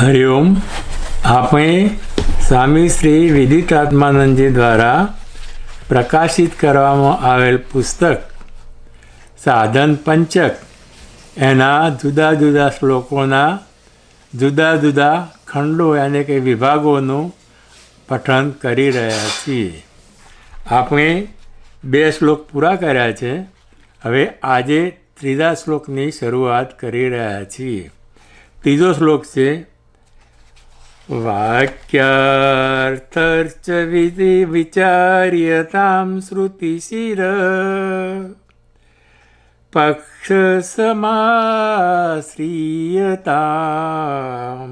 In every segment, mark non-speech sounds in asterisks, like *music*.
હરિઓમ આપણે સ્વામી શ્રી વિદિતાત્માનંદજી દ્વારા પ્રકાશિત કરવામાં આવેલ પુસ્તક સાધન પંચક એના જુદા જુદા શ્લોકોના જુદા જુદા ખંડો યાને કે વિભાગોનું પઠન કરી રહ્યા છીએ આપણે બે શ્લોક પૂરા કર્યા છે હવે આજે ત્રીજા શ્લોકની શરૂઆત કરી રહ્યા છીએ ત્રીજો શ્લોક છે વાક્યાર્થર્ચ વિધિ વિચાર્યતામ શ્રુતિશિર પક્ષસમાશ્રીયતામ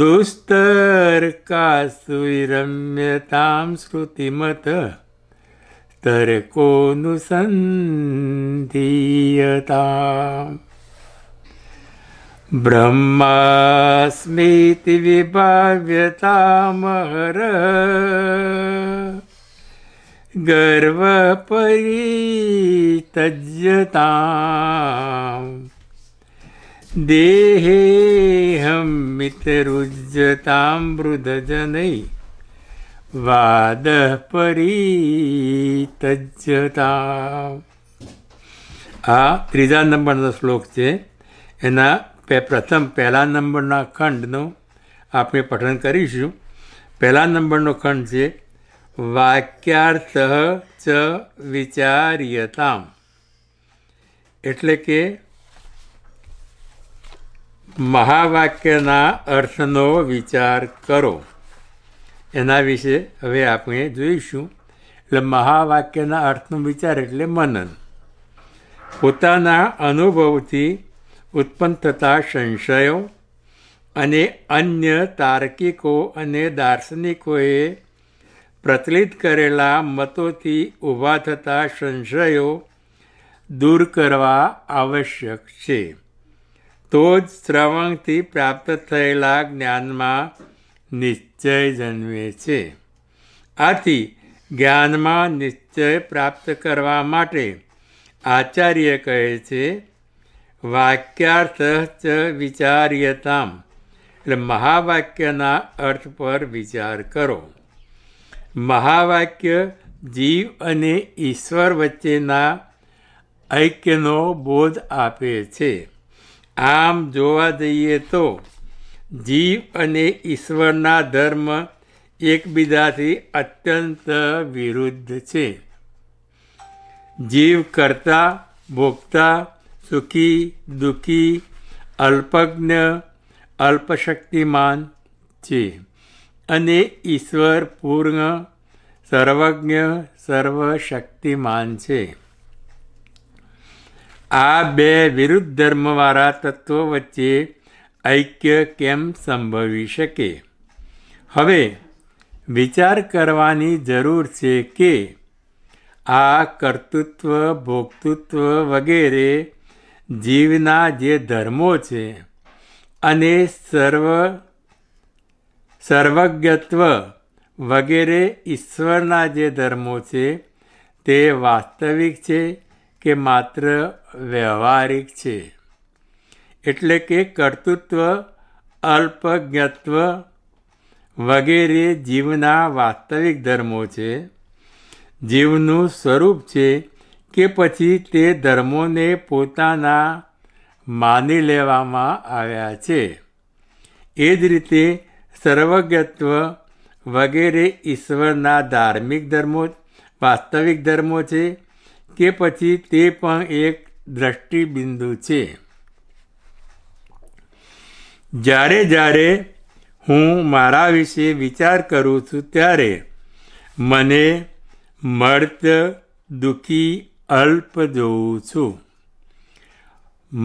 દુસ્તર્કાસુ વિરમ્યતામ શ્રુતિમત તર્કોનુસંધીયતામ બ્રહ્માસ્મિતિવિભાવ્યતામહર ગર્વપરીતજ્યતા દેહેહમિતરુજ્જતામૃદજનૈ વાદઃ પરીતજ્યતા આ ત્રીજા નંબરનો શ્લોક છે એના પ્રથમ પહેલા નંબરના ખંડનું આપણે પઠન કરીશું પહેલા નંબરનો ખંડ છે વાક્યાર્થ ચ વિચાર્યતામ એટલે કે મહાવાક્યના અર્થનો વિચાર કરો એના વિશે હવે આપણે જોઈશું એટલે મહાવાક્યના અર્થનો વિચાર એટલે મનન પોતાના અનુભવથી ઉત્પન્ન થતા સંશયો અને અન્ય તાર્કિકો અને દાર્શનિકોએ પ્રચલિત કરેલા મતોથી ઊભા થતા સંશયો દૂર કરવા આવશ્યક છે તો જ શ્રવણથી પ્રાપ્ત થયેલા જ્ઞાનમાં નિશ્ચય જન્મે છે આથી જ્ઞાનમાં નિશ્ચય પ્રાપ્ત કરવા માટે આચાર્ય કહે છે વાક્યાર્થ ચ વિચાર્યતામ એટલે મહાવાક્યના અર્થ પર વિચાર કરો મહાવાક્ય જીવ અને ઈશ્વર વચ્ચેના ઐક્યનો બોધ આપે છે આમ જોવા જઈએ તો જીવ અને ઈશ્વરના ધર્મ એકબીજાથી અત્યંત વિરુદ્ધ છે જીવ કરતા ભોગતા સુખી દુઃખી અલ્પજ્ઞ અલ્પશક્તિમાન છે અને ઈશ્વર પૂર્ણ સર્વજ્ઞ સર્વશક્તિમાન છે આ બે વિરુદ્ધ ધર્મવાળા તત્વો વચ્ચે ઐક્ય કેમ સંભવી શકે હવે વિચાર કરવાની જરૂર છે કે આ કર્તૃત્વ ભોક્તૃત્વ વગેરે જીવના જે ધર્મો છે અને સર્વ સર્વજ્ઞત્વ વગેરે ઈશ્વરના જે ધર્મો છે તે વાસ્તવિક છે કે માત્ર વ્યવહારિક છે એટલે કે કર્તૃત્વ અલ્પજ્ઞત્વ વગેરે જીવના વાસ્તવિક ધર્મો છે જીવનું સ્વરૂપ છે કે પછી તે ધર્મોને પોતાના માની લેવામાં આવ્યા છે એ જ રીતે સર્વજ્ઞત્વ વગેરે ઈશ્વરના ધાર્મિક ધર્મો વાસ્તવિક ધર્મો છે કે પછી તે પણ એક દ્રષ્ટિબિંદુ છે જ્યારે જ્યારે હું મારા વિશે વિચાર કરું છું ત્યારે મને મળત દુઃખી અલ્પ જોઉં છું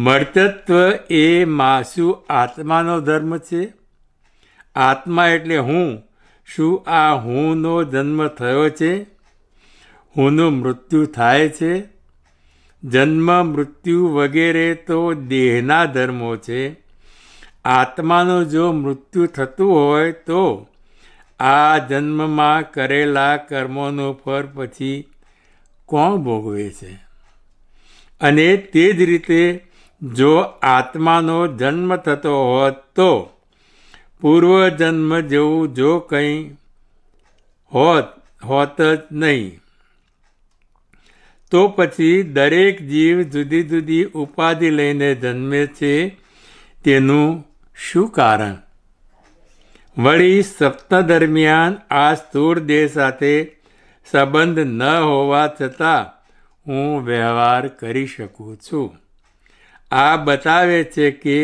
મર્તત્વ એ માસુ આત્માનો ધર્મ છે આત્મા એટલે હું શું આ હુંનો જન્મ થયો છે હુંનું મૃત્યુ થાય છે જન્મ મૃત્યુ વગેરે તો દેહના ધર્મો છે આત્માનું જો મૃત્યુ થતું હોય તો આ જન્મમાં કરેલા કર્મોનું ફળ પછી કોણ ભોગવે છે અને તે જ રીતે જો આત્માનો જન્મ થતો હોત તો પૂર્વજન્મ જેવું જો કંઈ હોત હોત જ નહીં તો પછી દરેક જીવ જુદી જુદી ઉપાધિ લઈને જન્મે છે તેનું શું કારણ વળી સપ્તાહ દરમિયાન આ સ્થૂળ દેહ સાથે સંબંધ ન હોવા છતાં હું વ્યવહાર કરી શકું છું આ બતાવે છે કે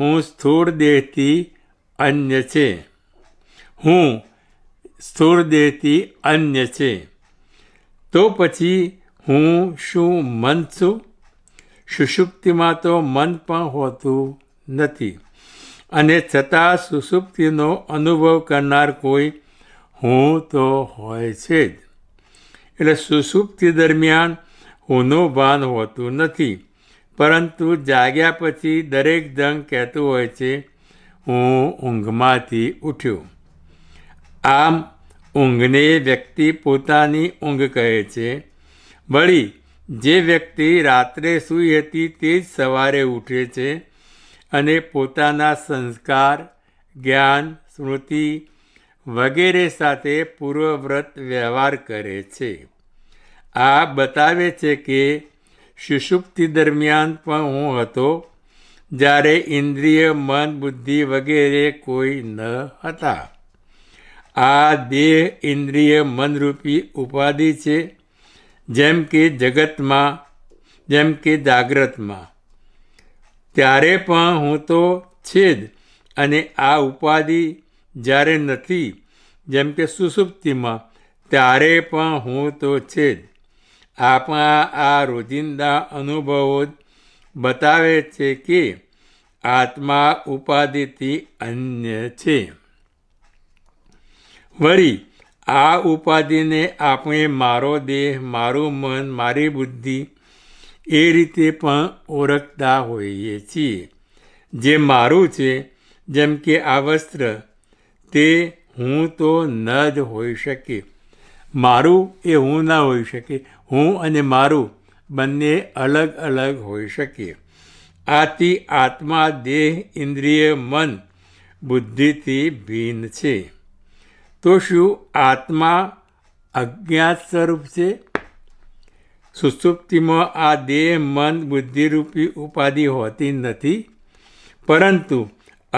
હું સ્થૂળ દેહથી અન્ય છે હું સ્થૂળ દેહથી અન્ય છે તો પછી હું શું મન છું સુષુપ્તિમાં તો મન પણ હોતું નથી અને છતાં સુષુપ્તિનો અનુભવ કરનાર કોઈ હું તો હોય છે જ એટલે સુસુપ્તિ દરમિયાન હુંનો ભાન હોતું નથી પરંતુ જાગ્યા પછી દરેક જંગ કહેતું હોય છે હું ઊંઘમાંથી ઉઠ્યો આમ ઊંઘને વ્યક્તિ પોતાની ઊંઘ કહે છે વળી જે વ્યક્તિ રાત્રે સૂઈ હતી તે જ સવારે ઉઠે છે અને પોતાના સંસ્કાર જ્ઞાન સ્મૃતિ વગેરે સાથે પૂર્વવ્રત વ્યવહાર કરે છે આ બતાવે છે કે સુષુપ્તિ દરમિયાન પણ હું હતો જ્યારે ઇન્દ્રિય મન બુદ્ધિ વગેરે કોઈ ન હતા આ દેહ ઇન્દ્રિય મનરૂપી ઉપાધિ છે જેમ કે જગતમાં જેમ કે જાગ્રતમાં ત્યારે પણ હું તો છે જ અને આ ઉપાધિ જ્યારે નથી જેમ કે સુસુપ્તિમાં ત્યારે પણ હું તો છે જ આપણા આ રોજિંદા અનુભવો બતાવે છે કે આત્મા ઉપાધિથી અન્ય છે વળી આ ઉપાધિને આપણે મારો દેહ મારું મન મારી બુદ્ધિ એ રીતે પણ ઓળખતા હોઈએ છીએ જે મારું છે જેમ કે આ વસ્ત્ર તે હું તો ન જ હોઈ શકે મારું એ હું ના હોઈ શકે હું અને મારું બંને અલગ અલગ હોઈ શકે આથી આત્મા દેહ ઇન્દ્રિય મન બુદ્ધિથી ભિન્ન છે તો શું આત્મા અજ્ઞાત સ્વરૂપ છે સુસુપ્તિમાં આ દેહ મન બુદ્ધિરૂપી ઉપાધિ હોતી નથી પરંતુ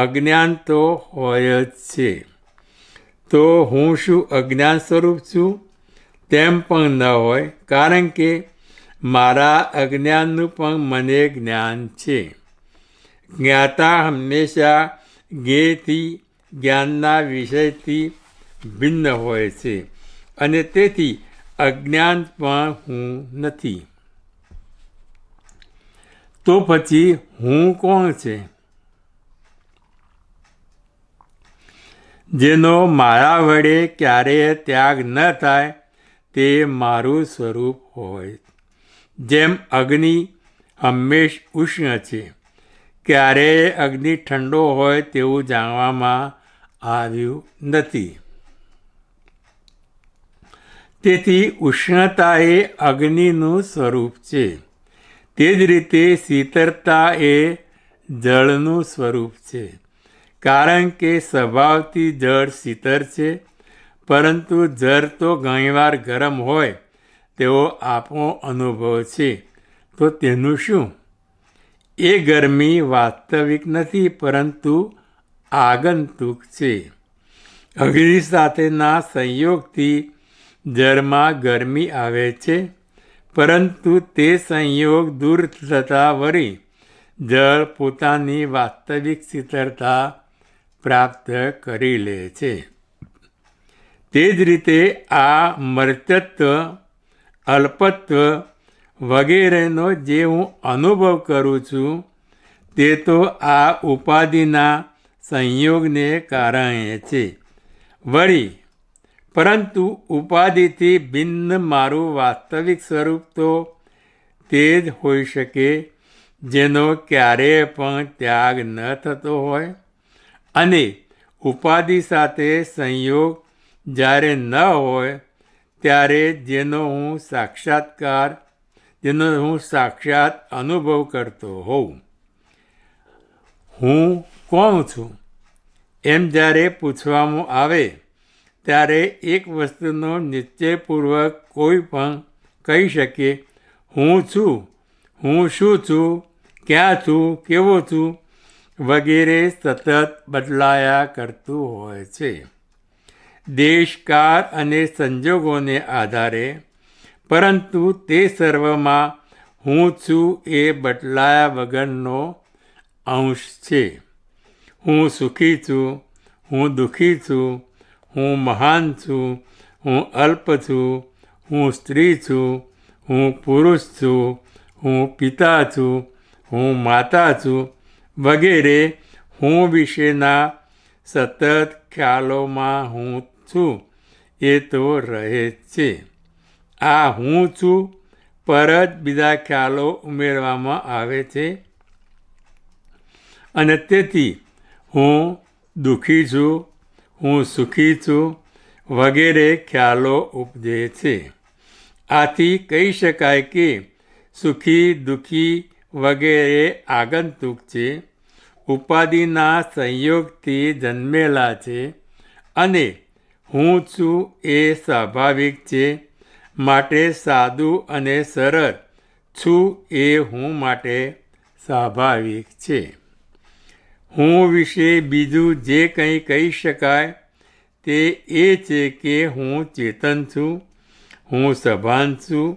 અજ્ઞાન તો હોય જ છે તો હું શું અજ્ઞાન સ્વરૂપ છું તેમ પણ ન હોય કારણ કે મારા અજ્ઞાનનું પણ મને જ્ઞાન છે જ્ઞાતા હંમેશા જ્ઞેથી જ્ઞાનના વિષયથી ભિન્ન હોય છે અને તેથી અજ્ઞાન પણ હું નથી તો પછી હું કોણ છે જેનો મારા વડે ક્યારેય ત્યાગ ન થાય તે મારું સ્વરૂપ હોય જેમ અગ્નિ હંમેશ ઉષ્ણ છે ક્યારેય અગ્નિ ઠંડો હોય તેવું જાણવામાં આવ્યું નથી તેથી ઉષ્ણતા એ અગ્નિનું સ્વરૂપ છે તે જ રીતે શીતળતા એ જળનું સ્વરૂપ છે કારણ કે સ્વભાવથી જળ શીતળ છે પરંતુ જળ તો ઘણીવાર ગરમ હોય તેવો આપણો અનુભવ છે તો તેનું શું એ ગરમી વાસ્તવિક નથી પરંતુ આગંતુક છે અગ્નિ સાથેના સંયોગથી જળમાં ગરમી આવે છે પરંતુ તે સંયોગ દૂર થતાં વળી જળ પોતાની વાસ્તવિક શીતળતા પ્રાપ્ત કરી લે છે તે જ રીતે આ મર્તત્વ અલ્પત્વ વગેરેનો જે હું અનુભવ કરું છું તે તો આ ઉપાધિના સંયોગને કારણે છે વળી પરંતુ ઉપાધિથી ભિન્ન મારું વાસ્તવિક સ્વરૂપ તો તે જ હોઈ શકે જેનો ક્યારેય પણ ત્યાગ ન થતો હોય અને ઉપાધિ સાથે સંયોગ જ્યારે ન હોય ત્યારે જેનો હું સાક્ષાત્કાર જેનો હું સાક્ષાત અનુભવ કરતો હોઉં હું કોણ છું એમ જ્યારે પૂછવામાં આવે ત્યારે એક વસ્તુનો નિશ્ચયપૂર્વક કોઈ પણ કહી શકે હું છું હું શું છું ક્યાં છું કેવો છું વગેરે સતત બદલાયા કરતું હોય છે દેશકાળ અને સંજોગોને આધારે પરંતુ તે સર્વમાં હું છું એ બદલાયા વગરનો અંશ છે હું સુખી છું હું દુઃખી છું હું મહાન છું હું અલ્પ છું હું સ્ત્રી છું હું પુરુષ છું હું પિતા છું હું માતા છું વગેરે હું વિશેના સતત ખ્યાલોમાં હું છું એ તો રહે છે આ હું છું પર જ બીજા ખ્યાલો ઉમેરવામાં આવે છે અને તેથી હું દુઃખી છું હું સુખી છું વગેરે ખ્યાલો ઉપજે છે આથી કહી શકાય કે સુખી દુઃખી વગેરે આગંતુક છે ઉપાધિના સંયોગથી જન્મેલા છે અને હું છું એ સ્વાભાવિક છે માટે સાદું અને સરળ છું એ હું માટે સ્વાભાવિક છે હું વિશે બીજું જે કંઈ કહી શકાય તે એ છે કે હું ચેતન છું હું સભાન છું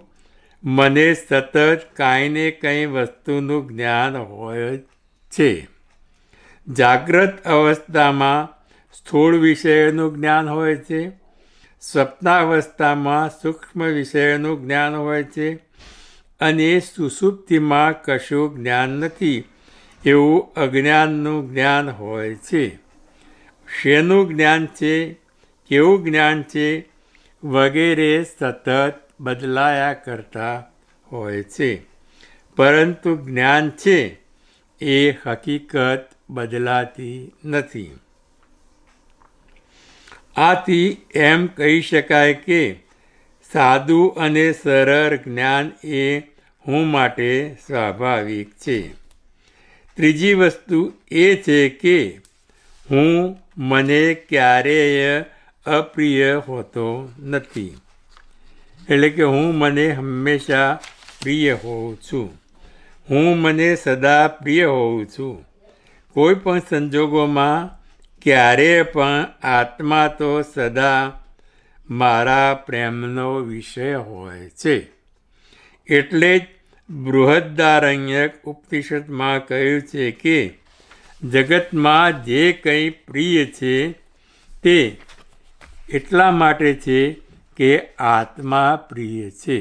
મને સતત કાંઈ ને કંઈ વસ્તુનું જ્ઞાન હોય છે જાગ્રત અવસ્થામાં સ્થૂળ વિષયનું જ્ઞાન હોય છે સ્વપ્નાવસ્થામાં સૂક્ષ્મ વિષયનું જ્ઞાન હોય છે અને સુસુપ્તિમાં કશું જ્ઞાન નથી એવું અજ્ઞાનનું જ્ઞાન હોય છે શેનું જ્ઞાન છે કેવું જ્ઞાન છે વગેરે સતત બદલાયા કરતા હોય છે પરંતુ જ્ઞાન છે એ હકીકત બદલાતી નથી આથી એમ કહી શકાય કે સાદું અને સરળ જ્ઞાન એ હું માટે સ્વાભાવિક છે ત્રીજી વસ્તુ એ છે કે હું મને ક્યારેય અપ્રિય હોતો નથી એટલે કે હું મને હંમેશા પ્રિય હોઉં છું હું મને સદા પ્રિય હોઉં છું કોઈ પણ સંજોગોમાં ક્યારેય પણ આત્મા તો સદા મારા પ્રેમનો વિષય હોય છે એટલે જ બૃહદારણ્યક ઉપનિષદમાં કહ્યું છે કે જગતમાં જે કંઈ પ્રિય છે તે એટલા માટે છે કે આત્મા પ્રિય છે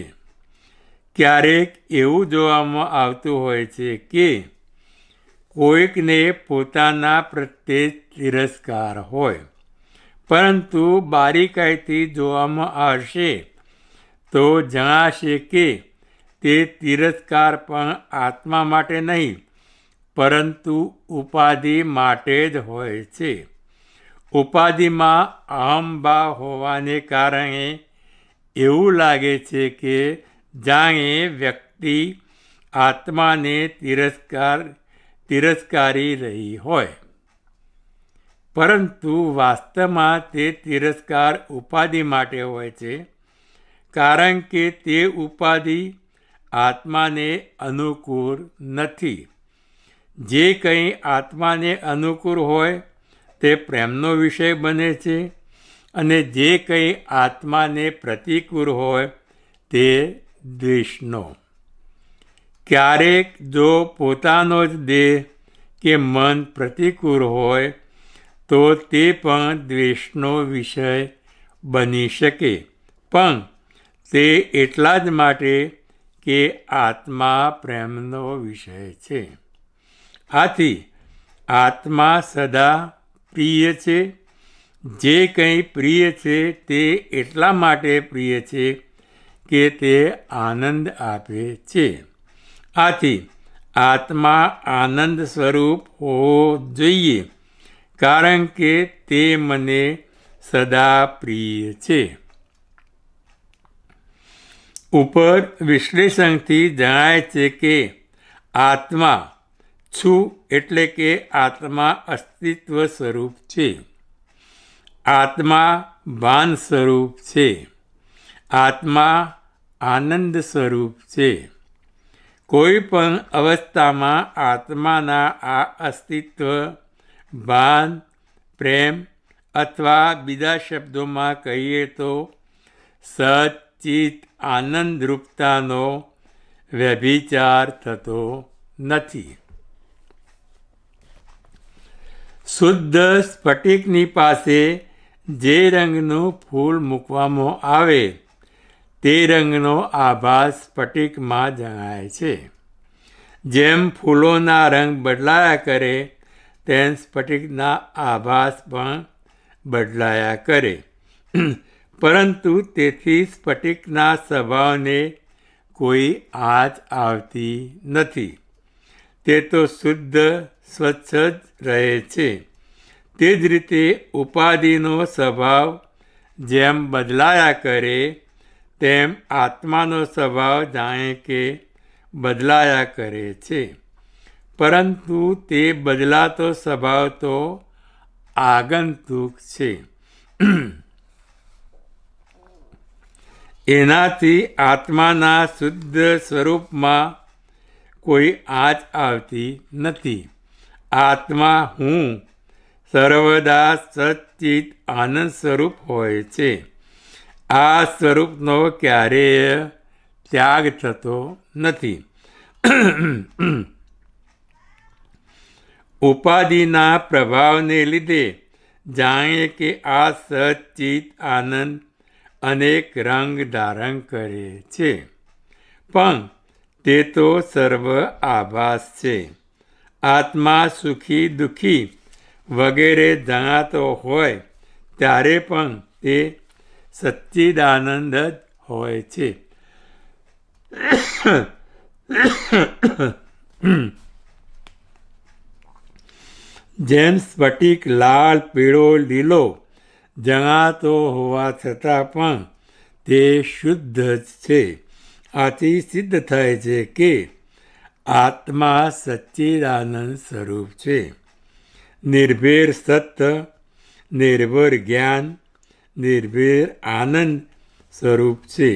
ક્યારેક એવું જોવામાં આવતું હોય છે કે કોઈકને પોતાના પ્રત્યે તિરસ્કાર હોય પરંતુ બારીકાઈથી જોવામાં આવશે તો જણાશે કે તે તિરસ્કાર પણ આત્મા માટે નહીં પરંતુ ઉપાધિ માટે જ હોય છે ઉપાધિમાં અહંભાવ હોવાને કારણે એવું લાગે છે કે જાણે વ્યક્તિ આત્માને તિરસ્કાર તિરસ્કારી રહી હોય પરંતુ વાસ્તવમાં તે તિરસ્કાર ઉપાધિ માટે હોય છે કારણ કે તે ઉપાધિ આત્માને અનુકૂળ નથી જે કંઈ આત્માને અનુકૂળ હોય તે પ્રેમનો વિષય બને છે અને જે કંઈ આત્માને પ્રતિકૂળ હોય તે દ્વેષનો ક્યારેક જો પોતાનો જ દેહ કે મન પ્રતિકૂળ હોય તો તે પણ દ્વેષનો વિષય બની શકે પણ તે એટલા જ માટે કે આત્મા પ્રેમનો વિષય છે આથી આત્મા સદા પ્રિય છે જે કંઈ પ્રિય છે તે એટલા માટે પ્રિય છે કે તે આનંદ આપે છે આથી આત્મા આનંદ સ્વરૂપ હોવો જોઈએ કારણ કે તે મને સદા પ્રિય છે ઉપર વિશ્લેષણથી જણાય છે કે આત્મા છું એટલે કે આત્મા અસ્તિત્વ સ્વરૂપ છે આત્મા ભાન સ્વરૂપ છે આત્મા આનંદ સ્વરૂપ છે કોઈ પણ અવસ્થામાં આત્માના આ અસ્તિત્વ ભાન પ્રેમ અથવા બીજા શબ્દોમાં કહીએ તો સચિત આનંદરૂપતાનો વ્યભિચાર થતો નથી શુદ્ધ સ્ફટિકની પાસે જે રંગનું ફૂલ મૂકવામાં આવે તે રંગનો આભાસ સ્ફટિકમાં જણાય છે જેમ ફૂલોના રંગ બદલાયા કરે તેમ સ્ફટિકના આભાસ પણ બદલાયા કરે પરંતુ તેથી સ્ફટિકના સ્વભાવને કોઈ આજ આવતી નથી તે તો શુદ્ધ સ્વચ્છ જ રહે છે તે જ રીતે ઉપાધિનો સ્વભાવ જેમ બદલાયા કરે તેમ આત્માનો સ્વભાવ જાણે કે બદલાયા કરે છે પરંતુ તે બદલાતો સ્વભાવ તો આગંતુક છે *clears throat* એનાથી આત્માના શુદ્ધ સ્વરૂપમાં કોઈ આંચ આવતી નથી આત્મા હું સર્વદા સચિત આનંદ સ્વરૂપ હોય છે આ સ્વરૂપનો ક્યારેય ત્યાગ થતો નથી ઉપાધિના પ્રભાવને લીધે જાણે કે આ સચિત આનંદ અનેક રંગ ધારણ કરે છે પણ તે તો સર્વ આભાસ છે આત્મા સુખી દુઃખી વગેરે જણાતો હોય ત્યારે પણ તે સચ્ચિદાનંદ જ હોય છે જેમ સ્ફટિક લાલ પીળો લીલો જણાતો હોવા છતાં પણ તે શુદ્ધ જ છે આથી સિદ્ધ થાય છે કે આત્મા સચ્ચિદાનંદ સ્વરૂપ છે નિર્ભેર સત્ય નિર્ભર જ્ઞાન નિર્ભીર આનંદ સ્વરૂપ છે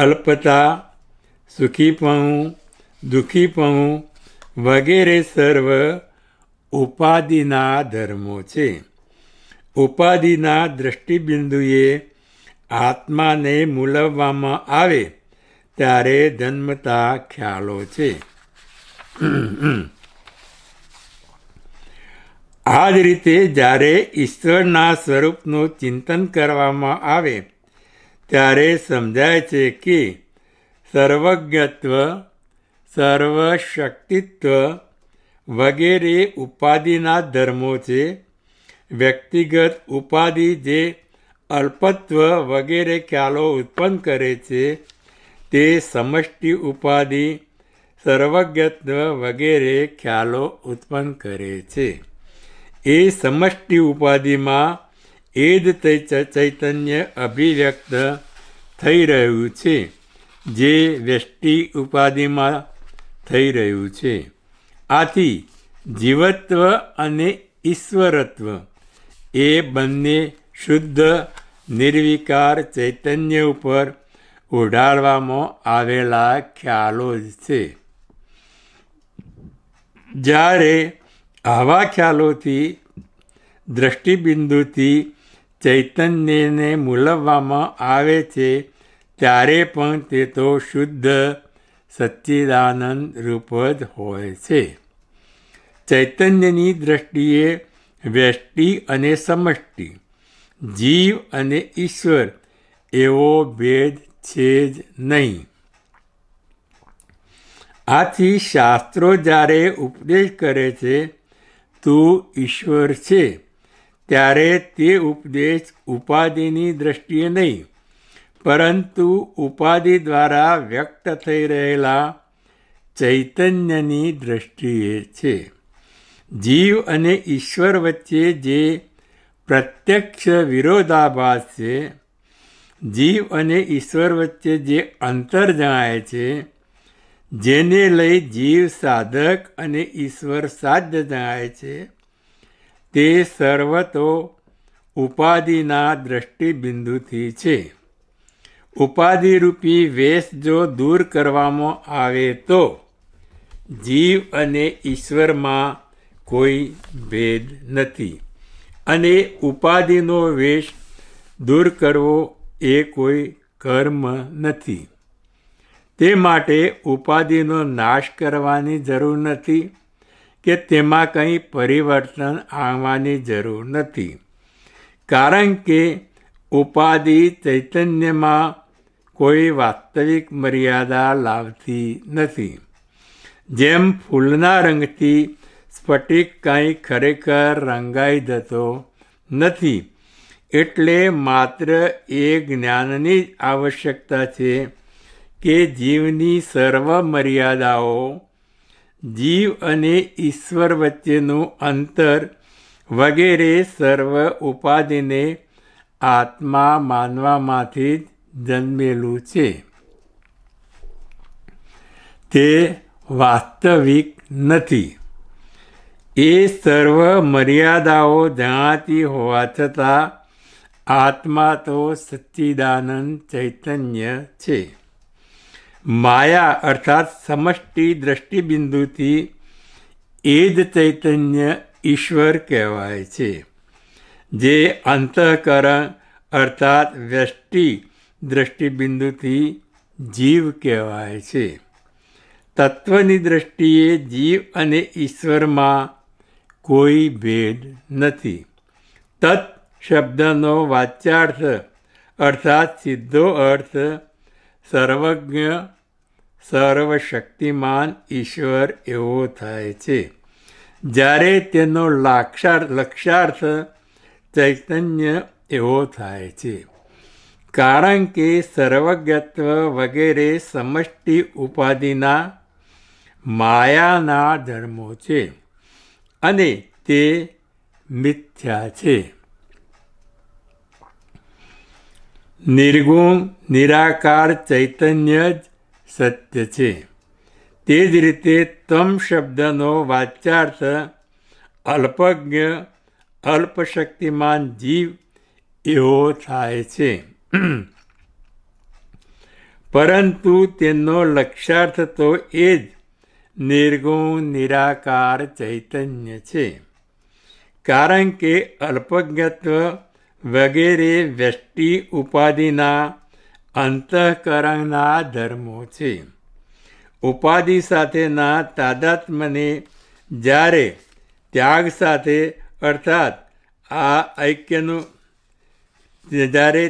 અલ્પતા સુખીપણું દુઃખીપણું વગેરે સર્વ ઉપાધિના ધર્મો છે ઉપાધિના દ્રષ્ટિબિંદુએ આત્માને મૂલવવામાં આવે ત્યારે જન્મતા ખ્યાલો છે આ જ રીતે જ્યારે ઈશ્વરના સ્વરૂપનું ચિંતન કરવામાં આવે ત્યારે સમજાય છે કે સર્વજ્ઞત્વ સર્વશક્તિત્વ વગેરે ઉપાધિના ધર્મો છે વ્યક્તિગત ઉપાધિ જે અલ્પત્વ વગેરે ખ્યાલો ઉત્પન્ન કરે છે તે સમષ્ટિ ઉપાધિ સર્વજ્ઞત્વ વગેરે ખ્યાલો ઉત્પન્ન કરે છે એ સમષ્ટિ ઉપાધિમાં એ જ ચૈતન્ય અભિવ્યક્ત થઈ રહ્યું છે જે વ્યષ્ટિ ઉપાધિમાં થઈ રહ્યું છે આથી જીવત્વ અને ઈશ્વરત્વ એ બંને શુદ્ધ નિર્વિકાર ચૈતન્ય ઉપર ઓઢાડવામાં આવેલા ખ્યાલો જ છે જ્યારે આવા ખ્યાલોથી દ્રષ્ટિબિંદુથી ચૈતન્યને મૂલવવામાં આવે છે ત્યારે પણ તે તો શુદ્ધ સચ્ચિદાનંદ રૂપ જ હોય છે ચૈતન્યની દ્રષ્ટિએ વ્યષ્ટિ અને સમષ્ટિ જીવ અને ઈશ્વર એવો ભેદ છે જ નહીં આથી શાસ્ત્રો જ્યારે ઉપદેશ કરે છે તું ઈશ્વર છે ત્યારે તે ઉપદેશ ઉપાધિની દ્રષ્ટિએ નહીં પરંતુ ઉપાધિ દ્વારા વ્યક્ત થઈ રહેલા ચૈતન્યની દ્રષ્ટિએ છે જીવ અને ઈશ્વર વચ્ચે જે પ્રત્યક્ષ વિરોધાભાસ છે જીવ અને ઈશ્વર વચ્ચે જે અંતર જણાય છે જેને લઈ જીવ સાધક અને ઈશ્વર સાધ્ય જણાય છે તે સર્વતો ઉપાધિના દ્રષ્ટિબિંદુથી છે ઉપાધિરૂપી વેશ જો દૂર કરવામાં આવે તો જીવ અને ઈશ્વરમાં કોઈ ભેદ નથી અને ઉપાધિનો વેશ દૂર કરવો એ કોઈ કર્મ નથી તે માટે ઉપાધિનો નાશ કરવાની જરૂર નથી કે તેમાં કંઈ પરિવર્તન આવવાની જરૂર નથી કારણ કે ઉપાધિ ચૈતન્યમાં કોઈ વાસ્તવિક મર્યાદા લાવતી નથી જેમ ફૂલના રંગથી સ્ફટિક કંઈ ખરેખર રંગાઈ જતો નથી એટલે માત્ર એ જ્ઞાનની જ આવશ્યકતા છે કે જીવની સર્વ મર્યાદાઓ જીવ અને ઈશ્વર વચ્ચેનું અંતર વગેરે સર્વ ઉપાધિને આત્મા માનવામાંથી જ જન્મેલું છે તે વાસ્તવિક નથી એ સર્વ મર્યાદાઓ જણાતી હોવા છતાં આત્મા તો સચ્ચિદાનંદ ચૈતન્ય છે માયા અર્થાત સમષ્ટિ દ્રષ્ટિબિંદુથી એ જ ચૈતન્ય ઈશ્વર કહેવાય છે જે અંતઃકરણ અર્થાત વ્યષ્ટિ દ્રષ્ટિબિંદુથી જીવ કહેવાય છે તત્વની દ્રષ્ટિએ જીવ અને ઈશ્વરમાં કોઈ ભેદ નથી તત્ શબ્દનો વાચ્યાર્થ અર્થાત સીધો અર્થ સર્વજ્ઞ સર્વશક્તિમાન ઈશ્વર એવો થાય છે જ્યારે તેનો લાક્ષાર લક્ષાર્થ ચૈતન્ય એવો થાય છે કારણ કે સર્વજ્ઞત્વ વગેરે સમષ્ટિ ઉપાધિના માયાના ધર્મો છે અને તે મિથ્યા છે નિર્ગુણ નિરાકાર ચૈતન્ય જ સત્ય છે તે જ રીતે તમ શબ્દનો વાચ્યાર્થ અલ્પજ્ઞ અલ્પશક્તિમાન જીવ એવો થાય છે પરંતુ તેનો લક્ષ્યાર્થ તો એ જ નિર્ગુણ નિરાકાર ચૈતન્ય છે કારણ કે અલ્પજ્ઞત્વ વગેરે વ્યષ્ટિ ઉપાધિના અંતઃકરણના ધર્મો છે ઉપાધિ સાથેના તાદાત્મને જ્યારે ત્યાગ સાથે અર્થાત આ ઐક્યનું જ્યારે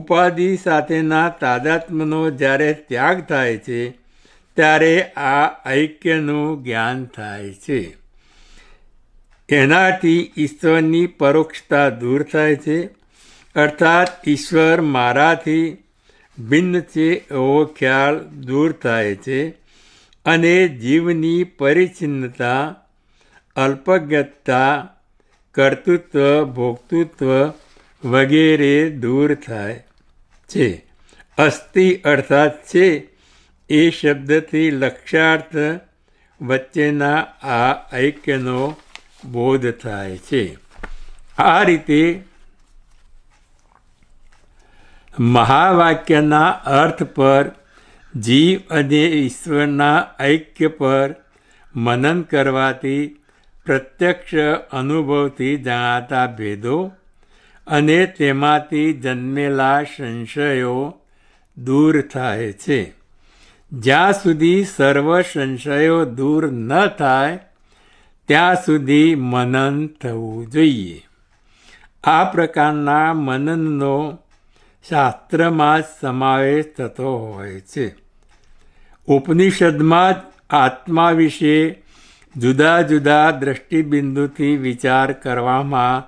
ઉપાધિ સાથેના તાદાત્મનો જ્યારે ત્યાગ થાય છે ત્યારે આ ઐક્યનું જ્ઞાન થાય છે એનાથી ઈશ્વરની પરોક્ષતા દૂર થાય છે અર્થાત ઈશ્વર મારાથી ભિન્ન છે એવો ખ્યાલ દૂર થાય છે અને જીવની પરિચ્છિન્નતા અલ્પજ્ઞતા કર્તૃત્વ ભોક્તૃત્વ વગેરે દૂર થાય છે અસ્થિ અર્થાત છે એ શબ્દથી લક્ષાર્થ વચ્ચેના આ ઐક્યનો બોધ થાય છે આ રીતે મહાવાક્યના અર્થ પર જીવ અને ઈશ્વરના ઐક્ય પર મનન કરવાથી પ્રત્યક્ષ અનુભવથી જણાતા ભેદો અને તેમાંથી જન્મેલા સંશયો દૂર થાય છે જ્યાં સુધી સર્વ સંશયો દૂર ન થાય ત્યાં સુધી મનન થવું જોઈએ આ પ્રકારના મનનનો શાસ્ત્રમાં જ સમાવેશ થતો હોય છે ઉપનિષદમાં જ આત્મા વિશે જુદા જુદા દ્રષ્ટિબિંદુથી વિચાર કરવામાં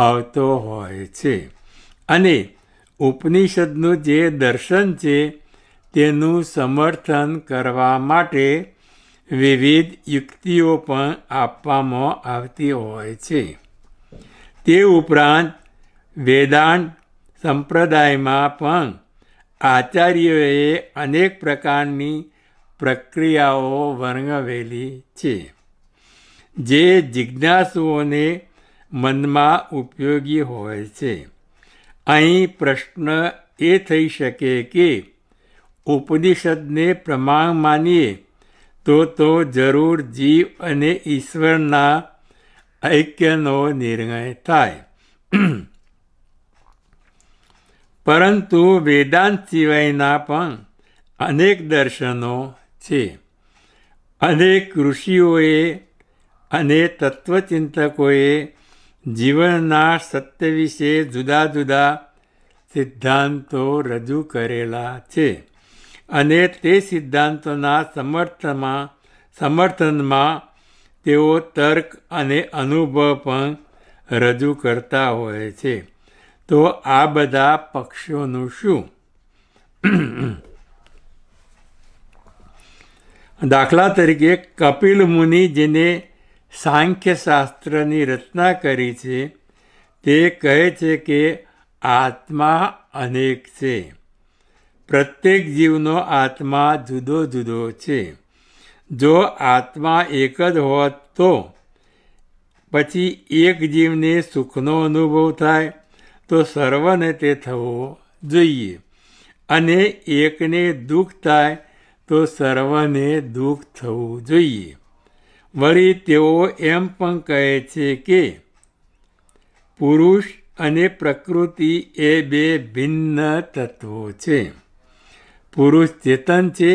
આવતો હોય છે અને ઉપનિષદનું જે દર્શન છે તેનું સમર્થન કરવા માટે વિવિધ યુક્તિઓ પણ આપવામાં આવતી હોય છે તે ઉપરાંત વેદાંત સંપ્રદાયમાં પણ આચાર્યોએ અનેક પ્રકારની પ્રક્રિયાઓ વર્ણવેલી છે જે જિજ્ઞાસુઓને મનમાં ઉપયોગી હોય છે અહીં પ્રશ્ન એ થઈ શકે કે ઉપનિષદને પ્રમાણ માનીએ તો તો જરૂર જીવ અને ઈશ્વરના ઐક્યનો નિર્ણય થાય પરંતુ વેદાંત સિવાયના પણ અનેક દર્શનો છે અનેક ઋષિઓએ અને તત્વચિંતકોએ જીવનના સત્ય વિશે જુદા જુદા સિદ્ધાંતો રજૂ કરેલા છે અને તે સિદ્ધાંતોના સમર્થમાં સમર્થનમાં તેઓ તર્ક અને અનુભવ પણ રજૂ કરતા હોય છે તો આ બધા પક્ષોનું શું દાખલા તરીકે કપિલ મુનિ જેને સાંખ્યશાસ્ત્રની રચના કરી છે તે કહે છે કે આત્મા અનેક છે પ્રત્યેક જીવનો આત્મા જુદો જુદો છે જો આત્મા એક જ હોત તો પછી એક જીવને સુખનો અનુભવ થાય તો સર્વને તે થવો જોઈએ અને એકને દુઃખ થાય તો સર્વને દુઃખ થવું જોઈએ વળી તેઓ એમ પણ કહે છે કે પુરુષ અને પ્રકૃતિ એ બે ભિન્ન તત્વો છે પુરુષ ચેતન છે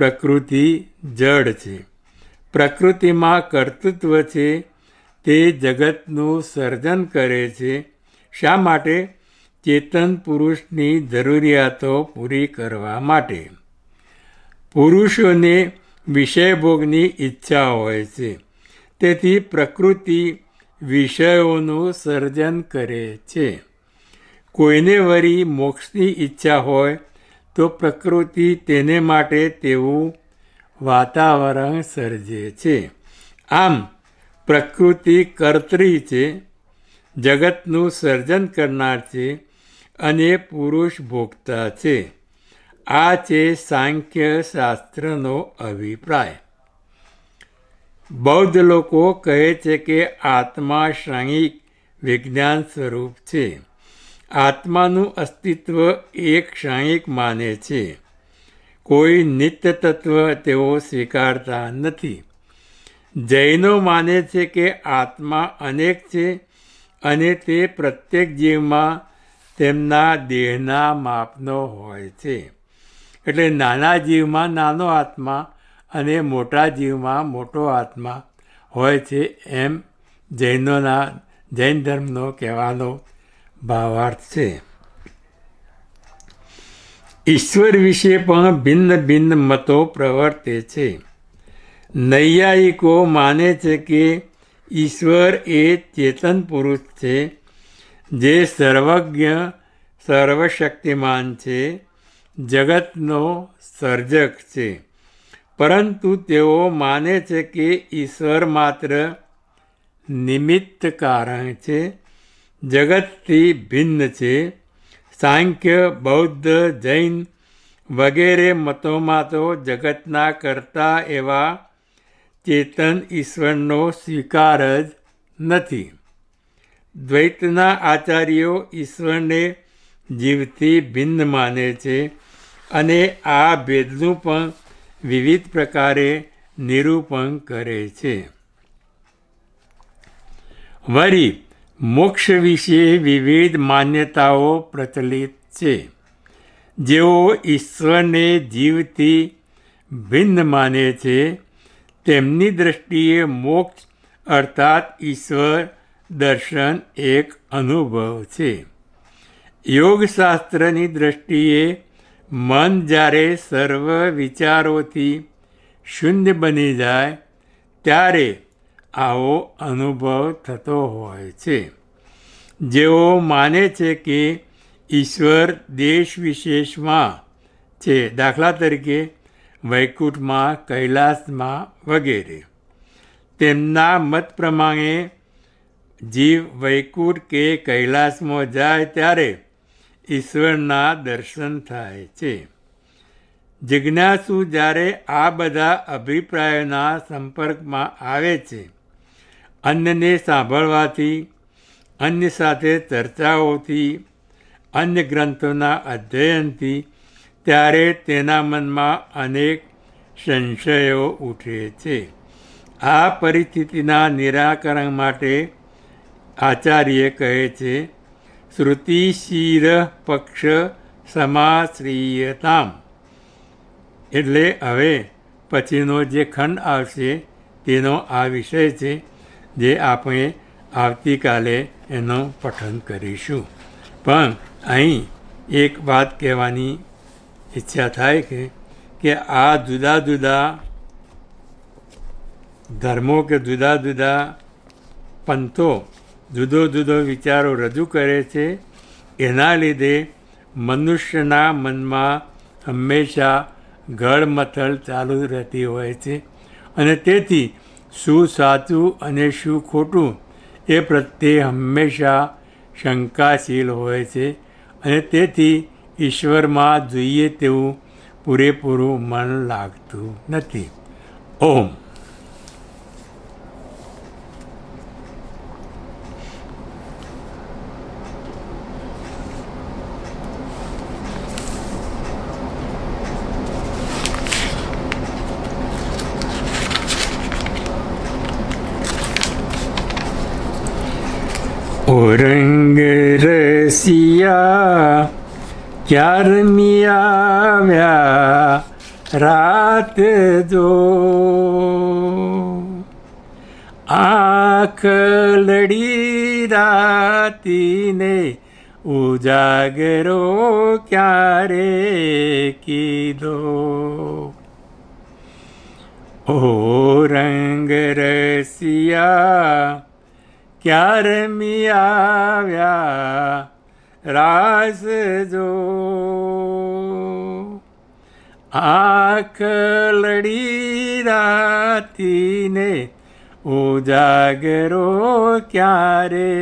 પ્રકૃતિ જડ છે પ્રકૃતિમાં કર્તૃત્વ છે તે જગતનું સર્જન કરે છે શા માટે ચેતન પુરુષની જરૂરિયાતો પૂરી કરવા માટે પુરુષોને વિષયભોગની ઈચ્છા હોય છે તેથી પ્રકૃતિ વિષયોનું સર્જન કરે છે કોઈને વળી મોક્ષની ઈચ્છા હોય તો પ્રકૃતિ તેને માટે તેવું વાતાવરણ સર્જે છે આમ પ્રકૃતિ કર્તરી છે જગતનું સર્જન કરનાર છે અને પુરુષ ભોગતા છે આ છે સાંખ્ય શાસ્ત્રનો અભિપ્રાય બૌદ્ધ લોકો કહે છે કે આત્મા શ્રણિક વિજ્ઞાન સ્વરૂપ છે આત્માનું અસ્તિત્વ એક ક્ષણિક માને છે કોઈ નિત્ય તત્વ તેઓ સ્વીકારતા નથી જૈનો માને છે કે આત્મા અનેક છે અને તે પ્રત્યેક જીવમાં તેમના દેહના માપનો હોય છે એટલે નાના જીવમાં નાનો આત્મા અને મોટા જીવમાં મોટો આત્મા હોય છે એમ જૈનોના જૈન ધર્મનો કહેવાનો ભાવાર્થ છે ઈશ્વર વિશે પણ ભિન્ન ભિન્ન મતો પ્રવર્તે છે નૈયાયિકો માને છે કે ઈશ્વર એ ચેતન પુરુષ છે જે સર્વજ્ઞ સર્વશક્તિમાન છે જગતનો સર્જક છે પરંતુ તેઓ માને છે કે ઈશ્વર માત્ર નિમિત્ત કારણ છે જગતથી ભિન્ન છે સાંખ્ય બૌદ્ધ જૈન વગેરે મતોમાં તો જગતના કરતા એવા ચેતન ઈશ્વરનો સ્વીકાર જ નથી દ્વૈતના આચાર્યો ઈશ્વરને જીવથી ભિન્ન માને છે અને આ ભેદનું પણ વિવિધ પ્રકારે નિરૂપણ કરે છે વરી મોક્ષ વિશે વિવિધ માન્યતાઓ પ્રચલિત છે જેઓ ઈશ્વરને જીવથી ભિન્ન માને છે તેમની દૃષ્ટિએ મોક્ષ અર્થાત ઈશ્વર દર્શન એક અનુભવ છે યોગશાસ્ત્રની દૃષ્ટિએ મન જ્યારે સર્વ વિચારોથી શૂન્ય બની જાય ત્યારે આવો અનુભવ થતો હોય છે જેઓ માને છે કે ઈશ્વર દેશ વિશેષમાં છે દાખલા તરીકે વૈકુંઠમાં કૈલાસમાં વગેરે તેમના મત પ્રમાણે જીવ વૈકુંઠ કે કૈલાસમાં જાય ત્યારે ઈશ્વરના દર્શન થાય છે જિજ્ઞાસુ જ્યારે આ બધા અભિપ્રાયોના સંપર્કમાં આવે છે અન્યને સાંભળવાથી અન્ય સાથે ચર્ચાઓથી અન્ય ગ્રંથોના અધ્યયનથી ત્યારે તેના મનમાં અનેક સંશયો ઉઠે છે આ પરિસ્થિતિના નિરાકરણ માટે આચાર્ય કહે છે શ્રુતિશીર પક્ષ સમાશ્રીયતામ એટલે હવે પછીનો જે ખંડ આવશે તેનો આ વિષય છે જે આપણે આવતીકાલે એનું પઠન કરીશું પણ અહીં એક વાત કહેવાની ઈચ્છા થાય કે કે આ જુદા જુદા ધર્મો કે જુદા જુદા પંથો જુદો જુદો વિચારો રજૂ કરે છે એના લીધે મનુષ્યના મનમાં હંમેશા ગળમથલ ચાલુ રહેતી હોય છે અને તેથી શું સાચું અને શું ખોટું એ પ્રત્યે હંમેશા શંકાશીલ હોય છે અને તેથી ઈશ્વરમાં જોઈએ તેવું પૂરેપૂરું મન લાગતું નથી ઓમ रंग રસિયા યારમિયા મ્યા રાત દો આંખ લડી રાતીને ઉજાગરો ક્યારે કીધો ઓ રંગ રસિયા ક્યારે મિયા રાસ જો આખ લડી રાતીને ઉજાગરો ક્યારે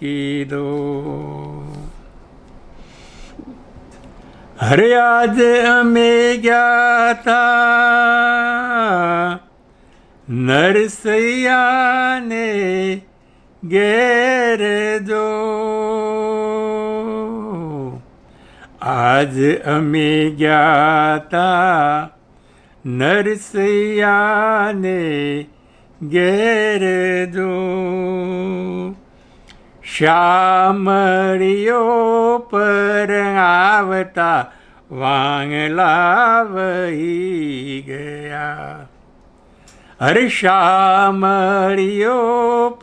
કીધો હરે આજ અમે ગયા તા નરસૈયાને ઘેર જો આજ અમે જ્ઞાતા નરસૈયાને ઘેર જો શ્યામળીઓ પર આવતા વાંગલા વહી ગયા હર શ્યામળીઓ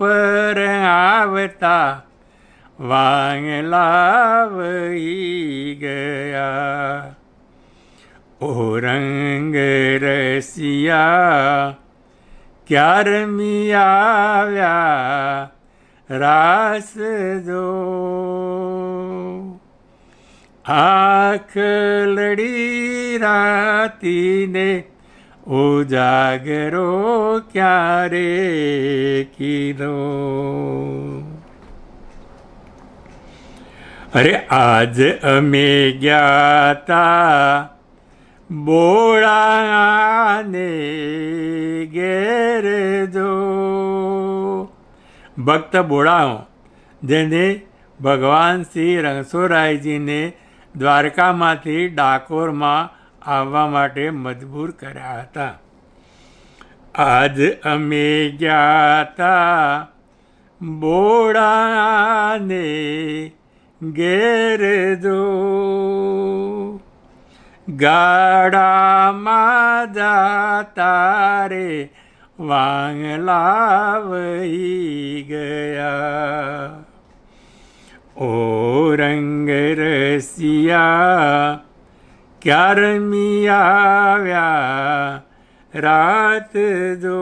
પર આવતા વાંગલાવઈ ગયા ઓરંગ રસિયા ક્યારમી આવ્યા રાસ જો આંખ લડી રાતીને ઉજાગરો ક્યારે કીધો અરે આજ અમે ગયા તા બોળાને ઘેર જો ભક્ત બોળાઓ જેને ભગવાન શ્રી રણછોડરાયજીને દ્વારકામાંથી ડાકોરમાં આવવા માટે મજબૂર કર્યા હતા આજ અમે ગયા હતા બોળાને ઘેર જો ગાડામાં જાતા રે વાંગલા વહી ગયા ઓ રંગ રસિયા ક્યારમી આવ્યા રાત જો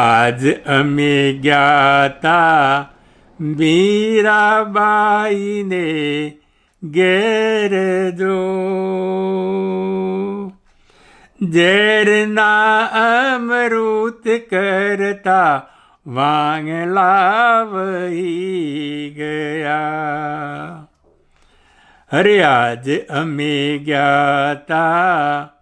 આજ અમે ગાતા મીરાબાઈને ઘેર જો ઝેરના અમૃત કરતા વાંગલા વહી ગયા હરે આજ અમે ગયા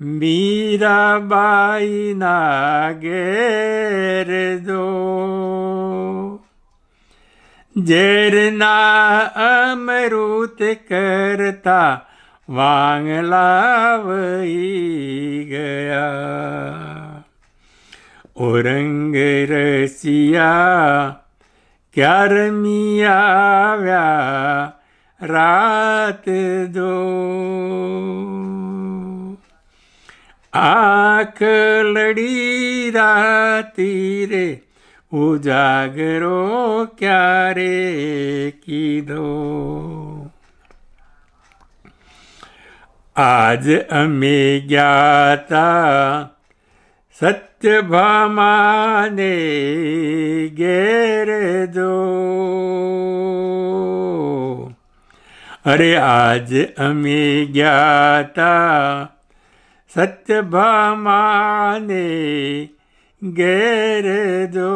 મીરાબાઈ ના ઘેર દો ઝેરના અમૃત કરતા વાંગલાવઈ ગયા ઓરંગ રસિયા ક્યાર મિયા રાત દો આકલડી રાતી રે ઉજાગરો ક્યારે કીધો આજ અમે જ્ઞાતા સત્યભામાને ઘેર જો અરે આજ અમે જ્ઞાતા સત્યભામાને ઘેર જો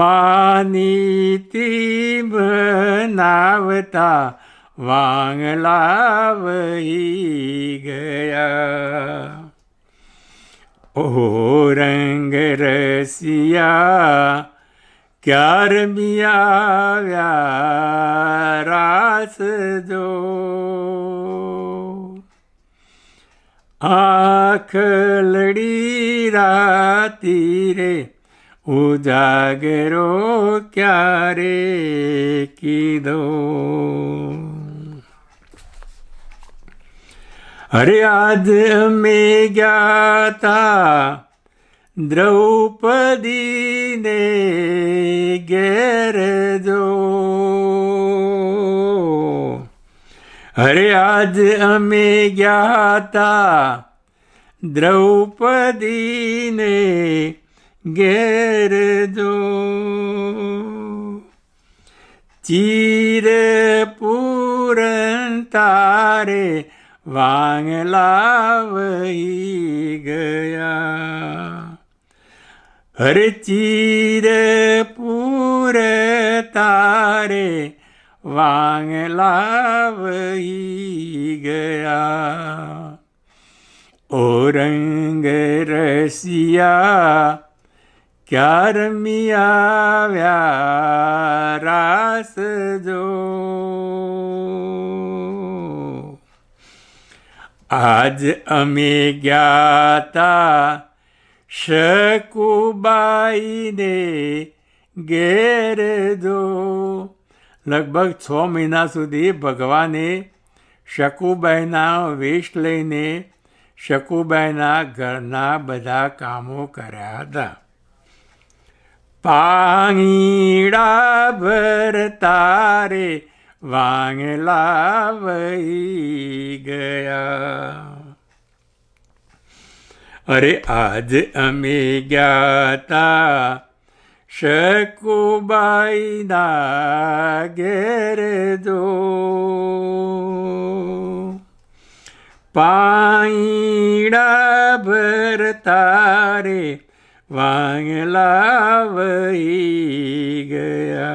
માનીતી બનાવતા વાંગલા વહી ગયા ઓહો રંગ રસિયા ક્યાર મિયા રાસ જો આખલડી રાતી રે ઉજાગરો ક્યારે કીધો અરે આજ અમે ગયા તા દ્રૌપદીને ઘેર જો अरे आज अमे ज्ञाता द्रौपदीने गेरदो, चिर पूर तारे वावया વાંગલાવઈ ગયા ઓરંગ રસિયા ક્યાર મિયા રાસ જો આજ અમે જ્ઞાતા શકુબાઈને ઘેર જો લગભગ છ મહિના સુધી ભગવાને શકુબાઈના વેશ લઈને શકુબાઈના ઘરના બધા કામો કર્યા હતા પાંગીડા ભરતા રે વાંગલા વહી ગયા અરે આજ અમે ગયા હતા शेकुबाई नागेरे दो पाइड़ा बरतारे वांगला वही गया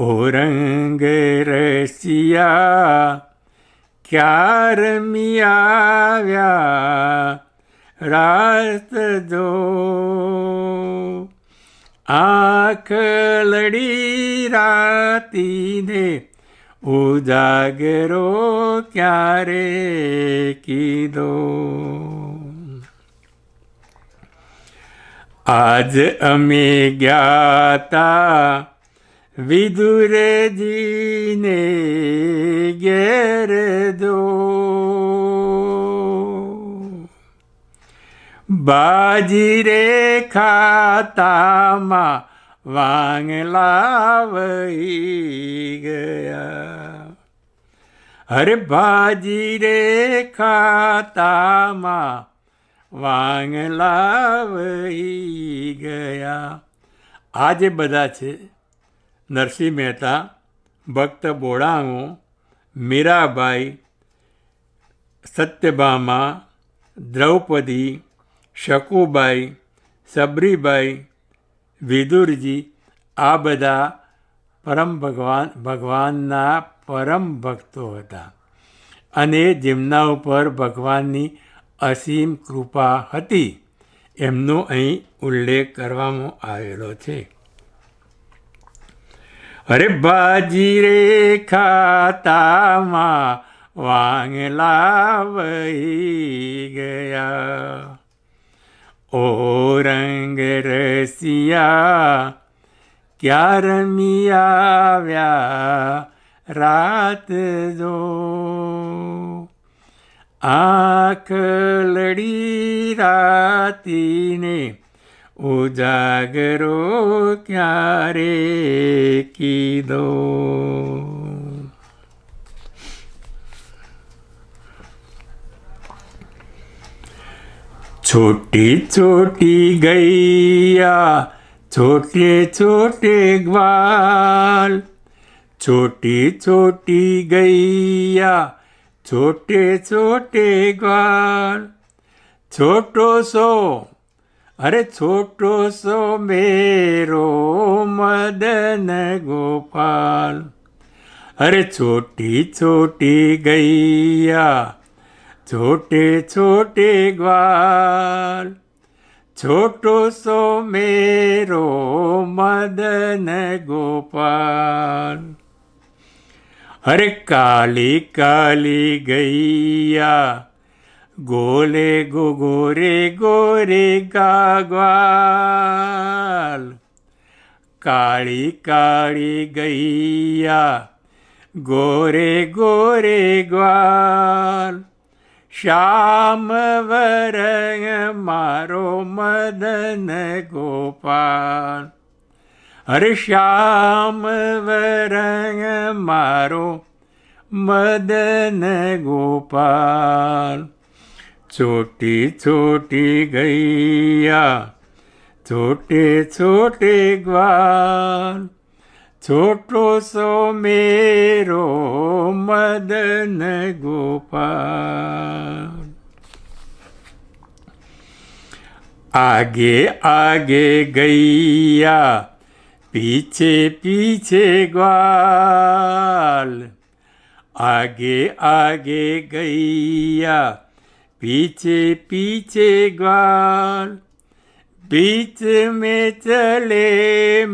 औरंग रसिया क्या रमिया રાત જો આંખ લડી રાતીને ઉજાગરો ક્યારે કીધો આજ અમે જ્ઞાતા વિદુરજીને ઘેર જો બાજી રે ખાતામાં વાંગલા ગયા અરે ભાજી રે ખાતામાં વાંગલા વહી ગયા આજે બધા છે નરસિંહ મહેતા ભક્ત બોડાણો મીરાબાઈ સત્યભામા દ્રૌપદી શકુબાઈ સબરીબાઈ વિદુરજી આ બધા પરમ ભગવાન ભગવાનના પરમ ભક્તો હતા અને જેમના ઉપર ભગવાનની અસીમ કૃપા હતી એમનો અહીં ઉલ્લેખ કરવામાં આવેલો છે અરે ભાજી રે ખાતામાં વાંગલા વહી ગયા ओ रंग रसिया क्या रमिया व्या रात जो આંખ લડી રાતીને ઉજાગરો ક્યારે કીધો છોટી છોટી ગૈયા છોટે છોટે ગ્વાલ છોટી છોટી ગૈયા છોટે છોટે ગ્વાલ છોટો સો અરે છોટો સો મેરો મદન ગોપાલ અરે છોટી છોટી ગૈયા છોટે છોટે ગ્વાલ છોટો સો મેરો મદન ગોપાલ હરે કાલી કાલી ગૈયા ગોલે ગોગોરે ગોરે ગાગવાલ કાળી કાળી ગૈયા ગોરે ગોરે ગ્વાલ શ્યામ વરય મારો મદન ગોપાલ હરે શ્યામ વરય મારો મદન ગોપાલ છોટી છોટી ગૈયા છોટે છોટે ગ્વાલ છોટો સો મેરો મદન ગોપાલ आगे आगे गैया पीछे पीछे ग्वाल आगे आगे गैया पीछे पीछे ग्वाल बीच में चले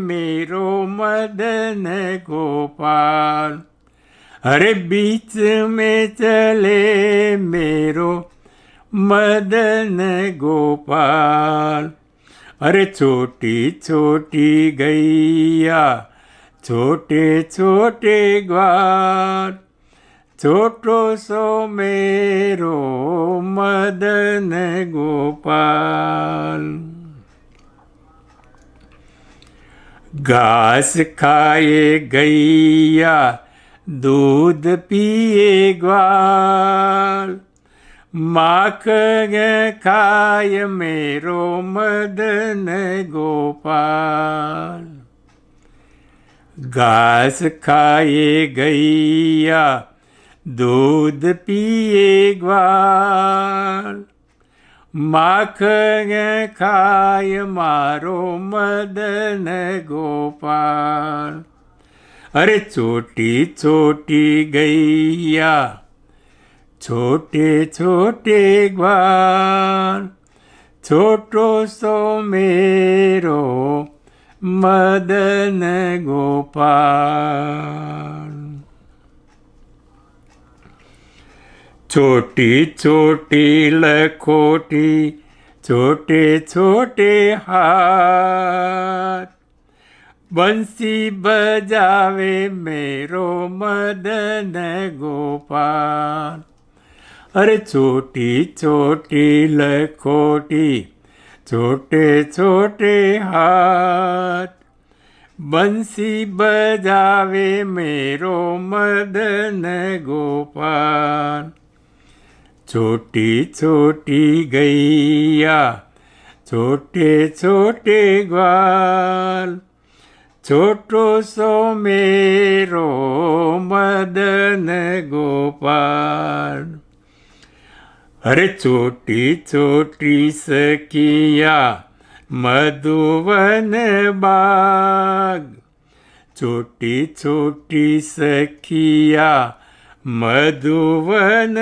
मेरो मदन गोपाल अरे बीच में चले मेरो મદન ગોપાલ અરે છોટી છોટી ગૈયા છોટે છોટે ગ્વાર છોટો સો મેરો મદન ગોપાલ ઘાસ ખાયે ગૈયા દૂધ પીએ ગ્વાલ માખણ ખાય મેરો મદન ગોપાલ ઘાસ ખાયે ગૈયા દૂધ પીએ ગ્વાલ માખણ ખાય મારો મદન ગોપાલ અરે ચોટી ચોટી ગૈયા છોટે છોટે ગ્વાર છોટો સો મેરો મદન ગોપાલ છોટી છોટી લખોટી છોટે છોટે હાથ બંસી બજાવે મેરો મદન ગોપાલ અરે છોટી છોટી લખોટી છોટે છોટે હાથ બંસી બજાવે મેરો મદન ગોપાલ છોટી છોટી ગૈયા છોટે છોટે ગ્વાલ છોટો સો મેરો મદન ગોપાલ अरे छोटी छोटी सखिया मधुवन बाग छोटी छोटी सखिया मधुवन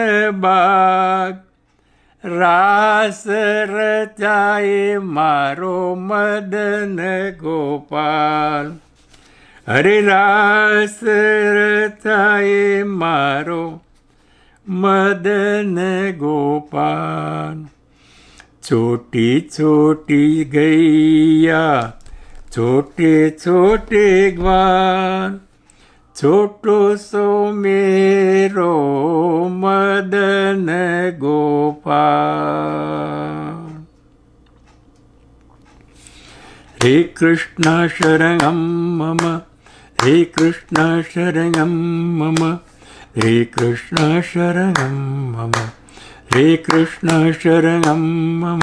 बाग रास रचाए मारो मदन गोपाल अरे रास रचाए मारो મદન ગોપાલ છોટી છોટી ગૈયા છોટે છોટે ગ્વાલ છોટો સો મેરો મદન ગોપાલ હે કૃષ્ણ શરણમ મમ હે કૃષ્ણ શરણમ મમ हे मम श्रीकृष्णशरणं मम श्रीकृष्णशरणं मम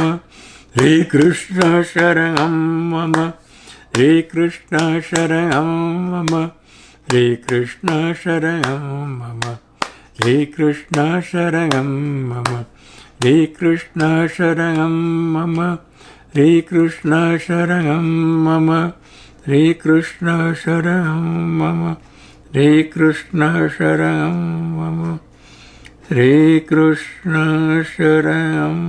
श्रीकृष्णशरणं मम श्रीकृष्णशरणं मम श्रीकृष्णशरणं मम श्रीकृष्णशरणं मम श्रीकृष्णशरणं मम श्रीकृष्णशरणं मम શ્રીકૃષ્ણ શરણમ શ્રીકૃષ્ણ શરણમ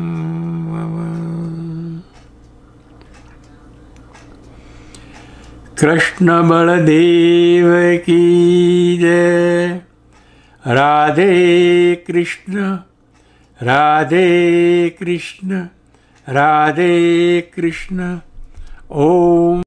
કૃષ્ણ બળદેવ કી જય રાધે કૃષ્ણ રાધે કૃષ્ણ રાધે કૃષ્ણ ઓમ